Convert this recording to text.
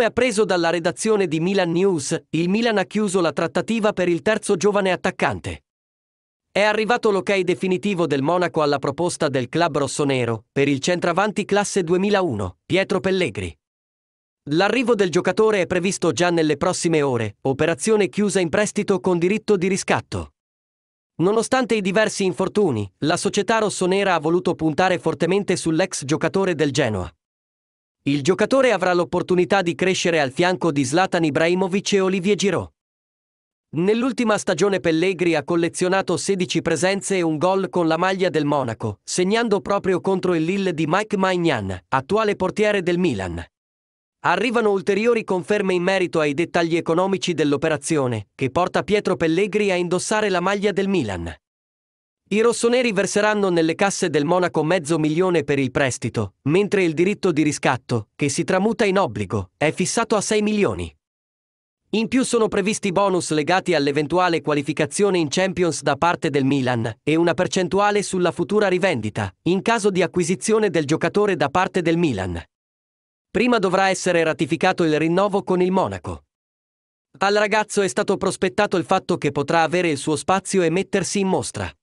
Come appreso dalla redazione di Milan News, il Milan ha chiuso la trattativa per il terzo giovane attaccante. È arrivato l'ok definitivo del Monaco alla proposta del club rossonero per il centravanti classe 2001, Pietro Pellegri. L'arrivo del giocatore è previsto già nelle prossime ore, operazione chiusa in prestito con diritto di riscatto. Nonostante i diversi infortuni, la società rossonera ha voluto puntare fortemente sull'ex giocatore del Genoa il giocatore avrà l'opportunità di crescere al fianco di Zlatan Ibrahimovic e Olivier Giraud. Nell'ultima stagione Pellegri ha collezionato 16 presenze e un gol con la maglia del Monaco, segnando proprio contro il Lille di Mike Maignan, attuale portiere del Milan. Arrivano ulteriori conferme in merito ai dettagli economici dell'operazione, che porta Pietro Pellegri a indossare la maglia del Milan. I rossoneri verseranno nelle casse del Monaco mezzo milione per il prestito, mentre il diritto di riscatto, che si tramuta in obbligo, è fissato a 6 milioni. In più sono previsti bonus legati all'eventuale qualificazione in Champions da parte del Milan e una percentuale sulla futura rivendita, in caso di acquisizione del giocatore da parte del Milan. Prima dovrà essere ratificato il rinnovo con il Monaco. Al ragazzo è stato prospettato il fatto che potrà avere il suo spazio e mettersi in mostra.